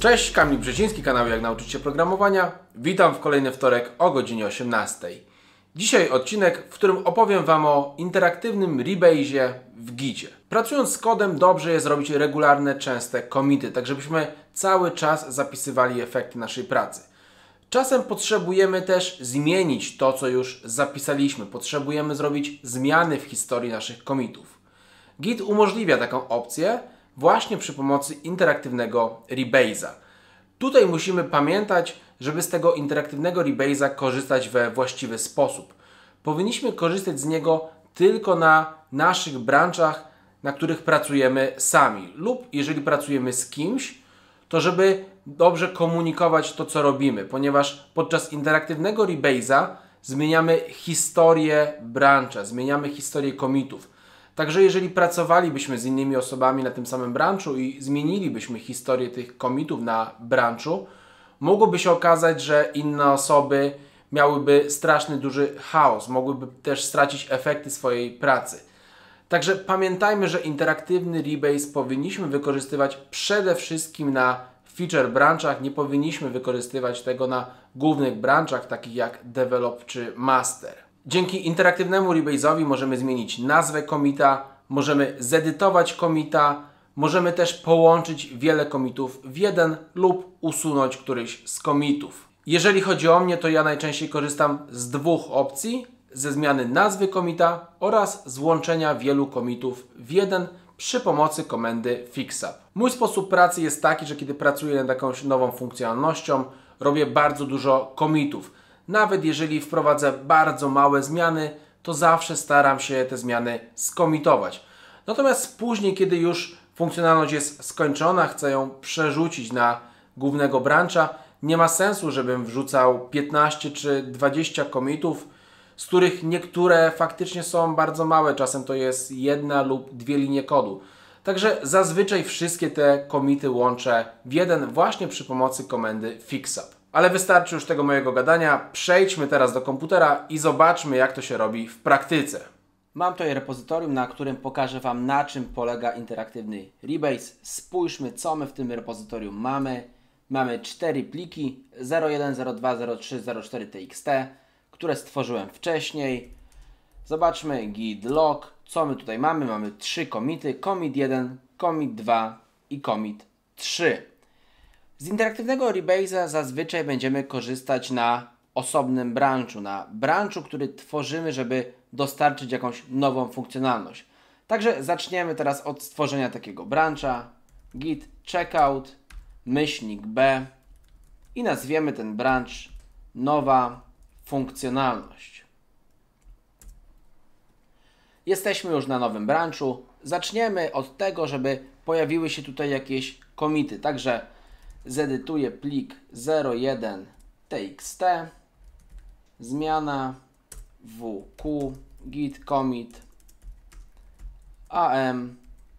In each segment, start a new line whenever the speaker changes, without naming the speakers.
Cześć, Kamil Brzeciński, kanał Jak Nauczyć się Programowania. Witam w kolejny wtorek o godzinie 18. Dzisiaj odcinek, w którym opowiem Wam o interaktywnym rebase'ie w Gidzie. Pracując z kodem dobrze jest robić regularne, częste komity, tak żebyśmy cały czas zapisywali efekty naszej pracy. Czasem potrzebujemy też zmienić to, co już zapisaliśmy. Potrzebujemy zrobić zmiany w historii naszych komitów. Git umożliwia taką opcję, właśnie przy pomocy interaktywnego rebase'a. Tutaj musimy pamiętać, żeby z tego interaktywnego rebase'a korzystać we właściwy sposób. Powinniśmy korzystać z niego tylko na naszych branżach, na których pracujemy sami lub jeżeli pracujemy z kimś, to żeby dobrze komunikować to, co robimy, ponieważ podczas interaktywnego rebase'a zmieniamy historię brancha, zmieniamy historię komitów. Także jeżeli pracowalibyśmy z innymi osobami na tym samym branchu i zmienilibyśmy historię tych komitów na branchu, mogłoby się okazać, że inne osoby miałyby straszny duży chaos, mogłyby też stracić efekty swojej pracy. Także pamiętajmy, że interaktywny rebase powinniśmy wykorzystywać przede wszystkim na feature branchach, nie powinniśmy wykorzystywać tego na głównych branchach takich jak develop czy master. Dzięki interaktywnemu rebase'owi możemy zmienić nazwę komita, możemy zedytować komita, możemy też połączyć wiele komitów w jeden lub usunąć któryś z komitów. Jeżeli chodzi o mnie, to ja najczęściej korzystam z dwóch opcji, ze zmiany nazwy komita oraz złączenia wielu komitów w jeden przy pomocy komendy fixup. Mój sposób pracy jest taki, że kiedy pracuję nad jakąś nową funkcjonalnością, robię bardzo dużo komitów nawet jeżeli wprowadzę bardzo małe zmiany, to zawsze staram się te zmiany skomitować. Natomiast później, kiedy już funkcjonalność jest skończona, chcę ją przerzucić na głównego brancha, nie ma sensu, żebym wrzucał 15 czy 20 komitów, z których niektóre faktycznie są bardzo małe, czasem to jest jedna lub dwie linie kodu. Także zazwyczaj wszystkie te komity łączę w jeden właśnie przy pomocy komendy fixup. Ale wystarczy już tego mojego gadania. Przejdźmy teraz do komputera i zobaczmy, jak to się robi w praktyce. Mam tutaj repozytorium, na którym pokażę Wam, na czym polega interaktywny Rebase. Spójrzmy, co my w tym repozytorium mamy. Mamy cztery pliki 01, 02, 03, 04 txt, które stworzyłem wcześniej. Zobaczmy git log. Co my tutaj mamy? Mamy trzy komity. Commit 1, commit 2 i commit 3. Z interaktywnego Rebase'a zazwyczaj będziemy korzystać na osobnym branchu, na branchu, który tworzymy, żeby dostarczyć jakąś nową funkcjonalność. Także zaczniemy teraz od stworzenia takiego brancha git checkout myślnik b i nazwiemy ten branch nowa funkcjonalność. Jesteśmy już na nowym branchu. Zaczniemy od tego, żeby pojawiły się tutaj jakieś komity. Także zedytuję plik 01txt, zmiana wq git commit am,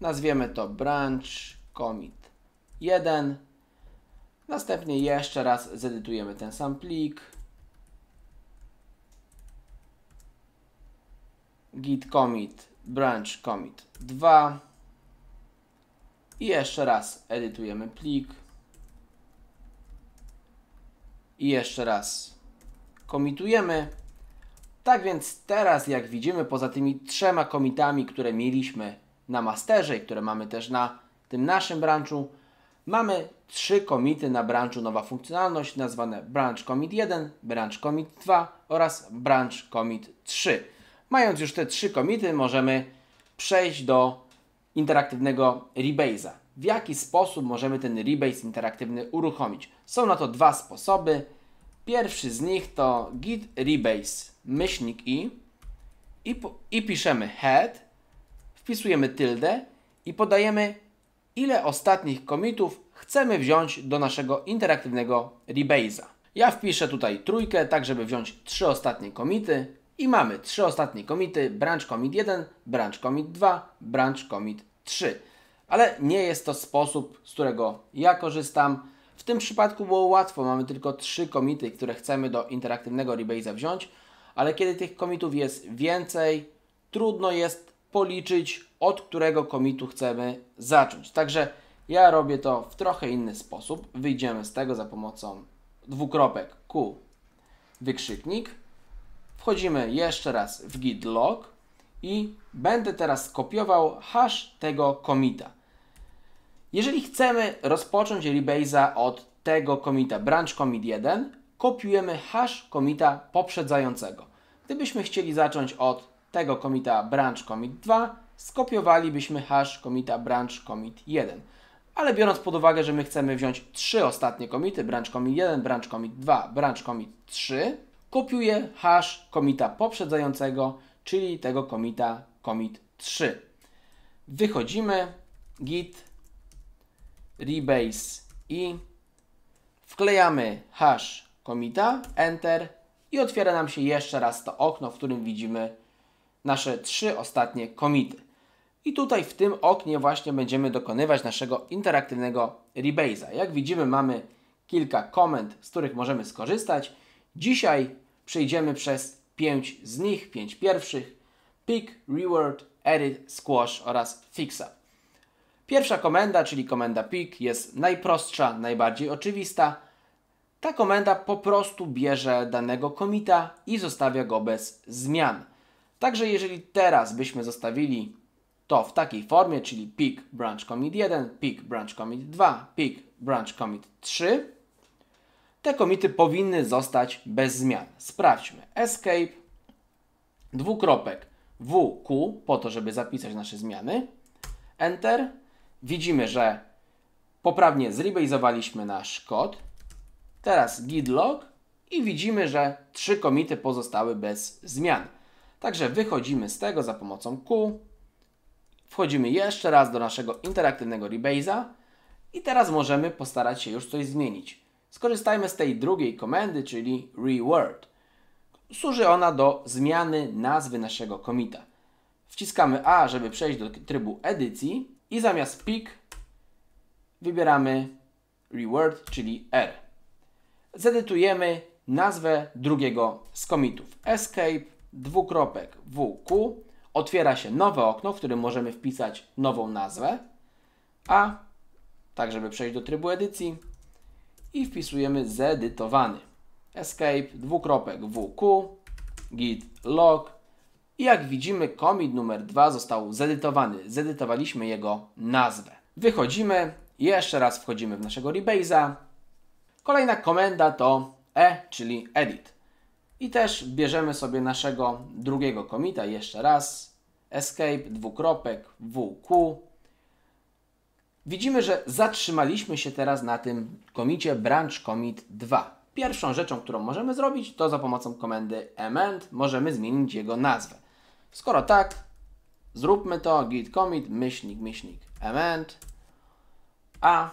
nazwiemy to branch commit 1, następnie jeszcze raz zedytujemy ten sam plik, git commit branch commit 2 i jeszcze raz edytujemy plik i jeszcze raz komitujemy. Tak więc teraz jak widzimy poza tymi trzema komitami, które mieliśmy na masterze i które mamy też na tym naszym branchu, mamy trzy komity na branchu nowa funkcjonalność nazwane branch commit 1, branch commit 2 oraz branch commit 3. Mając już te trzy komity możemy przejść do interaktywnego rebase'a. W jaki sposób możemy ten rebase interaktywny uruchomić? Są na to dwa sposoby. Pierwszy z nich to git rebase myślnik i i, i piszemy head, wpisujemy tylde i podajemy ile ostatnich komitów chcemy wziąć do naszego interaktywnego rebase'a. Ja wpiszę tutaj trójkę, tak żeby wziąć trzy ostatnie komity i mamy trzy ostatnie komity, branch commit 1, branch commit 2, branch commit 3. Ale nie jest to sposób, z którego ja korzystam. W tym przypadku było łatwo, mamy tylko trzy komity, które chcemy do interaktywnego rebase'a wziąć, ale kiedy tych komitów jest więcej, trudno jest policzyć, od którego komitu chcemy zacząć. Także ja robię to w trochę inny sposób. Wyjdziemy z tego za pomocą dwukropek Q wykrzyknik. Wchodzimy jeszcze raz w git log i będę teraz kopiował hash tego komita. Jeżeli chcemy rozpocząć rebase'a od tego komita branch commit 1, kopiujemy hash komita poprzedzającego. Gdybyśmy chcieli zacząć od tego komita branch commit 2, skopiowalibyśmy hash komita branch commit 1. Ale biorąc pod uwagę, że my chcemy wziąć trzy ostatnie komity, branch commit 1, branch commit 2, branch commit 3, kopiuję hash komita poprzedzającego, czyli tego komita commit 3. Wychodzimy, git rebase i wklejamy hash komita, enter i otwiera nam się jeszcze raz to okno, w którym widzimy nasze trzy ostatnie komity. I tutaj w tym oknie właśnie będziemy dokonywać naszego interaktywnego rebase'a. Jak widzimy mamy kilka komend, z których możemy skorzystać. Dzisiaj przejdziemy przez pięć z nich, pięć pierwszych. Pick, Reward, Edit, Squash oraz Fix Up. Pierwsza komenda, czyli komenda pick, jest najprostsza, najbardziej oczywista. Ta komenda po prostu bierze danego komita i zostawia go bez zmian. Także jeżeli teraz byśmy zostawili to w takiej formie, czyli pick branch commit 1, pick branch commit 2, pick branch commit 3, te komity powinny zostać bez zmian. Sprawdźmy. Escape, dwukropek, WQ, po to, żeby zapisać nasze zmiany, Enter, widzimy, że poprawnie zrebaseowaliśmy nasz kod. Teraz git log i widzimy, że trzy komity pozostały bez zmian. Także wychodzimy z tego za pomocą Q. Wchodzimy jeszcze raz do naszego interaktywnego rebase'a i teraz możemy postarać się już coś zmienić. Skorzystajmy z tej drugiej komendy, czyli reword. Służy ona do zmiany nazwy naszego komita. Wciskamy A, żeby przejść do trybu edycji i zamiast PIK wybieramy Reward, czyli R. Zedytujemy nazwę drugiego z komitów. Escape, dwukropek, WQ. Otwiera się nowe okno, w którym możemy wpisać nową nazwę. A, tak żeby przejść do trybu edycji. I wpisujemy zedytowany. Escape, dwukropek, WQ, git log i jak widzimy, commit numer 2 został zedytowany. Zedytowaliśmy jego nazwę. Wychodzimy, jeszcze raz wchodzimy w naszego rebase'a. Kolejna komenda to e, czyli edit. I też bierzemy sobie naszego drugiego komita jeszcze raz. Escape, dwukropek, WQ. Widzimy, że zatrzymaliśmy się teraz na tym komicie branch commit 2. Pierwszą rzeczą, którą możemy zrobić, to za pomocą komendy amend możemy zmienić jego nazwę. Skoro tak, zróbmy to, git commit, myślnik, myślnik, event, a,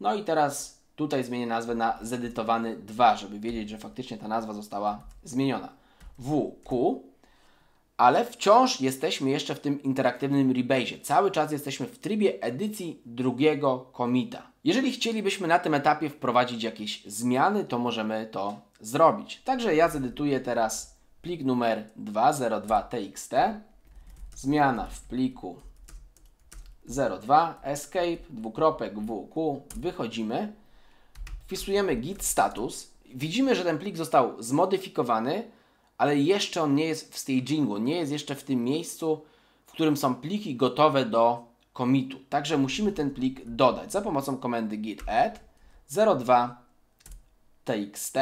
no i teraz tutaj zmienię nazwę na zedytowany 2, żeby wiedzieć, że faktycznie ta nazwa została zmieniona. WQ, ale wciąż jesteśmy jeszcze w tym interaktywnym rebase. Cały czas jesteśmy w trybie edycji drugiego komita. Jeżeli chcielibyśmy na tym etapie wprowadzić jakieś zmiany, to możemy to zrobić. Także ja zedytuję teraz plik numer 202txt, zmiana w pliku 02, escape, dwukropek, wq, wychodzimy, wpisujemy git status, widzimy, że ten plik został zmodyfikowany, ale jeszcze on nie jest w stagingu, nie jest jeszcze w tym miejscu, w którym są pliki gotowe do commitu. Także musimy ten plik dodać za pomocą komendy git add 02 txt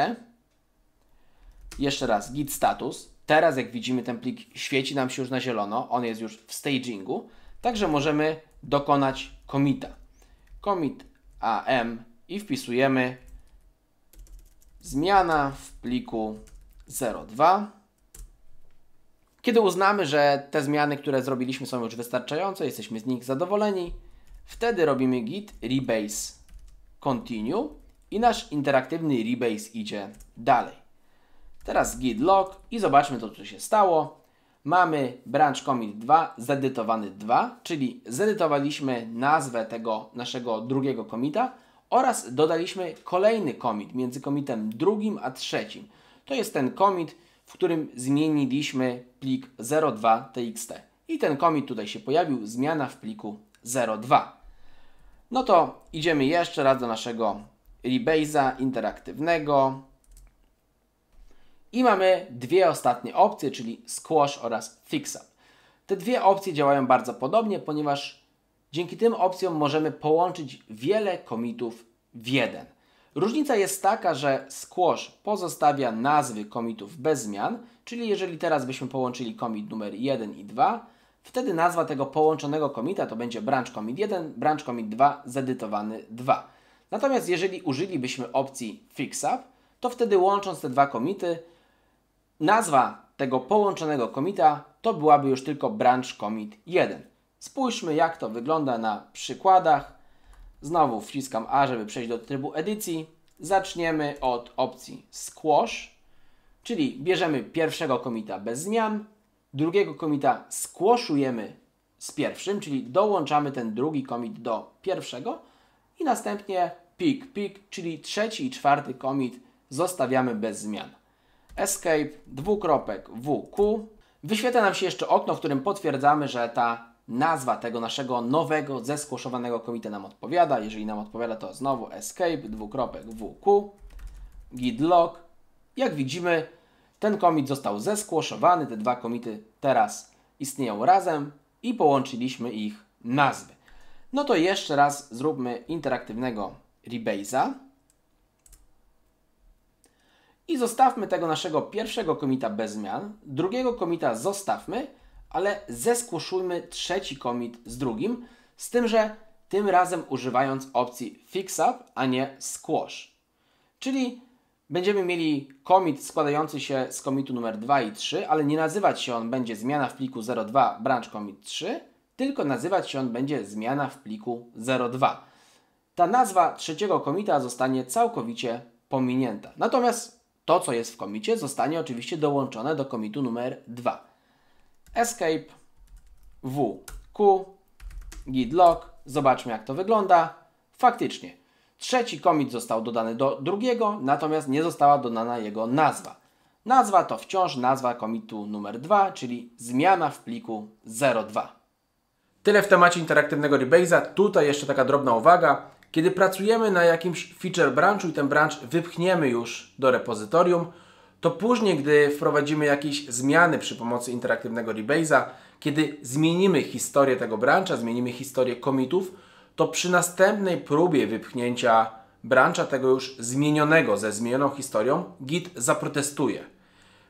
jeszcze raz, git status. Teraz jak widzimy ten plik świeci nam się już na zielono, on jest już w stagingu, także możemy dokonać commita. Commit am i wpisujemy zmiana w pliku 02. Kiedy uznamy, że te zmiany, które zrobiliśmy są już wystarczające, jesteśmy z nich zadowoleni, wtedy robimy git rebase continue i nasz interaktywny rebase idzie dalej. Teraz git log i zobaczmy to, co się stało. Mamy branch commit 2, zedytowany 2, czyli zedytowaliśmy nazwę tego naszego drugiego komita oraz dodaliśmy kolejny commit między komitem drugim a trzecim. To jest ten commit, w którym zmieniliśmy plik 02.txt I ten commit tutaj się pojawił, zmiana w pliku 02. No to idziemy jeszcze raz do naszego rebase'a interaktywnego. I mamy dwie ostatnie opcje, czyli squash oraz fix up. Te dwie opcje działają bardzo podobnie, ponieważ dzięki tym opcjom możemy połączyć wiele komitów w jeden. Różnica jest taka, że squash pozostawia nazwy komitów bez zmian, czyli jeżeli teraz byśmy połączyli komit numer 1 i 2, wtedy nazwa tego połączonego komita to będzie branch commit 1, branch commit 2, zedytowany 2. Natomiast jeżeli użylibyśmy opcji fix up, to wtedy łącząc te dwa komity Nazwa tego połączonego komita to byłaby już tylko branch commit 1. Spójrzmy jak to wygląda na przykładach. Znowu wciskam A, żeby przejść do trybu edycji. Zaczniemy od opcji squash, czyli bierzemy pierwszego komita bez zmian, drugiego komita skłoszujemy z pierwszym, czyli dołączamy ten drugi komit do pierwszego i następnie pick pick, czyli trzeci i czwarty komit zostawiamy bez zmian escape, dwukropek WQ. Wyświetla nam się jeszcze okno, w którym potwierdzamy, że ta nazwa tego naszego nowego, zeskłoszowanego komity nam odpowiada. Jeżeli nam odpowiada, to znowu escape, dwukropek WQ, git log. Jak widzimy, ten komit został zeskłoszowany, te dwa komity teraz istnieją razem i połączyliśmy ich nazwy. No to jeszcze raz zróbmy interaktywnego rebase'a. I zostawmy tego naszego pierwszego komita bez zmian, drugiego komita zostawmy, ale zeskłoszujmy trzeci komit z drugim, z tym, że tym razem używając opcji fix up, a nie squash. Czyli będziemy mieli komit składający się z komitu numer 2 i 3, ale nie nazywać się on będzie zmiana w pliku 02 branch commit 3, tylko nazywać się on będzie zmiana w pliku 02. Ta nazwa trzeciego komita zostanie całkowicie pominięta. Natomiast to, co jest w komicie, zostanie oczywiście dołączone do komitu numer 2. Escape, W, Q, git log. Zobaczmy, jak to wygląda. Faktycznie, trzeci komit został dodany do drugiego, natomiast nie została dodana jego nazwa. Nazwa to wciąż nazwa komitu numer 2, czyli zmiana w pliku 02. Tyle w temacie interaktywnego rebase'a. Tutaj jeszcze taka drobna uwaga. Kiedy pracujemy na jakimś feature branchu i ten branch wypchniemy już do repozytorium, to później, gdy wprowadzimy jakieś zmiany przy pomocy interaktywnego rebase'a, kiedy zmienimy historię tego brancha, zmienimy historię commitów, to przy następnej próbie wypchnięcia brancha tego już zmienionego ze zmienioną historią, Git zaprotestuje.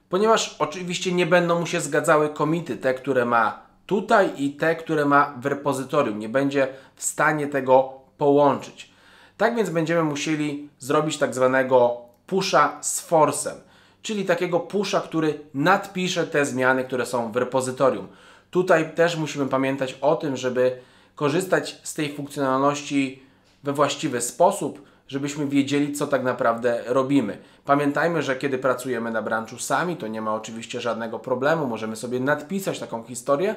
Ponieważ oczywiście nie będą mu się zgadzały komity, te, które ma tutaj i te, które ma w repozytorium. Nie będzie w stanie tego połączyć. Tak więc będziemy musieli zrobić tak zwanego pusha z forcem, czyli takiego pusha, który nadpisze te zmiany, które są w repozytorium. Tutaj też musimy pamiętać o tym, żeby korzystać z tej funkcjonalności we właściwy sposób, żebyśmy wiedzieli, co tak naprawdę robimy. Pamiętajmy, że kiedy pracujemy na branchu sami, to nie ma oczywiście żadnego problemu, możemy sobie nadpisać taką historię.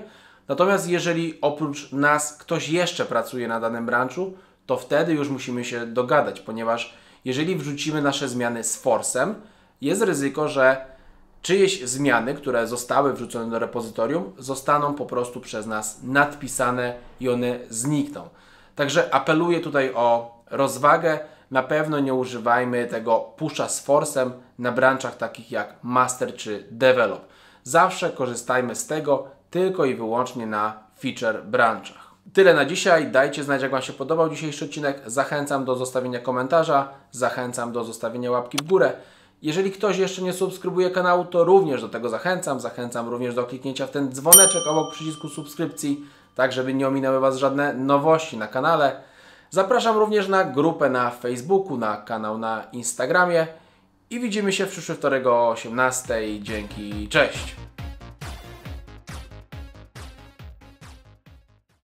Natomiast jeżeli oprócz nas ktoś jeszcze pracuje na danym branchu, to wtedy już musimy się dogadać, ponieważ jeżeli wrzucimy nasze zmiany z forsem, jest ryzyko, że czyjeś zmiany, które zostały wrzucone do repozytorium, zostaną po prostu przez nas nadpisane i one znikną. Także apeluję tutaj o rozwagę. Na pewno nie używajmy tego pusha z forsem na branżach takich jak master czy develop. Zawsze korzystajmy z tego tylko i wyłącznie na feature branżach. Tyle na dzisiaj. Dajcie znać, jak Wam się podobał dzisiejszy odcinek. Zachęcam do zostawienia komentarza, zachęcam do zostawienia łapki w górę. Jeżeli ktoś jeszcze nie subskrybuje kanału, to również do tego zachęcam. Zachęcam również do kliknięcia w ten dzwoneczek obok przycisku subskrypcji, tak żeby nie ominęły Was żadne nowości na kanale. Zapraszam również na grupę na Facebooku, na kanał na Instagramie i widzimy się w przyszły wtorek o 18. Dzięki, cześć!